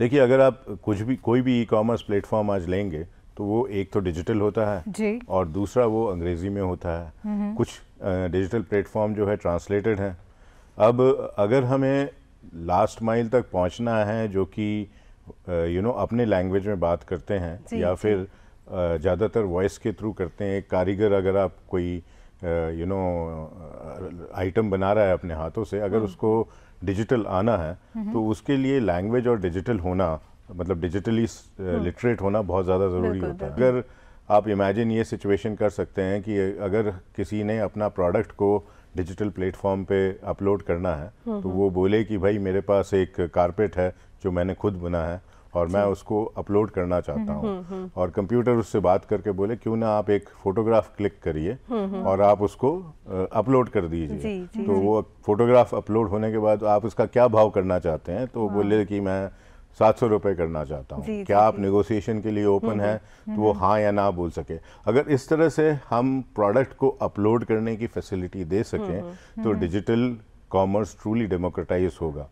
देखिए अगर आप कुछ भी कोई भी ई कॉमर्स प्लेटफॉर्म आज लेंगे तो वो एक तो डिजिटल होता है जी। और दूसरा वो अंग्रेज़ी में होता है हम्म, हम्म। कुछ डिजिटल प्लेटफॉर्म जो है ट्रांसलेटेड हैं अब अगर हमें लास्ट माइल तक पहुंचना है जो कि यू नो अपने लैंग्वेज में बात करते हैं या फिर ज़्यादातर वॉइस के थ्रू करते हैं एक कारीगर अगर आप कोई यू नो आइटम बना रहा है अपने हाथों से अगर हम्म। उसको डिजिटल आना है हम्म। तो उसके लिए लैंग्वेज और डिजिटल होना मतलब डिजिटली लिटरेट uh, हम्म। होना बहुत ज़्यादा ज़रूरी होता है अगर आप इमेजिन ये सिचुएशन कर सकते हैं कि अगर किसी ने अपना प्रोडक्ट को डिजिटल प्लेटफॉर्म पे अपलोड करना है तो वो बोले कि भाई मेरे पास एक कारपेट है जो मैंने खुद बना है और मैं उसको अपलोड करना चाहता हम्म, हूँ हम्म, हम्म। और कंप्यूटर उससे बात करके बोले क्यों ना आप एक फोटोग्राफ क्लिक करिए और आप उसको अपलोड कर दीजिए तो वो फोटोग्राफ अपलोड होने के बाद आप उसका क्या भाव करना चाहते हैं तो बोले हाँ। कि मैं सात सौ रुपये करना चाहता हूँ क्या जी, आप निगोसिएशन के लिए ओपन है तो वो हाँ या ना बोल सके अगर इस तरह से हम प्रोडक्ट को अपलोड करने की फैसिलिटी दे सकें तो डिजिटल कॉमर्स ट्रूली डेमोक्रेटाइज होगा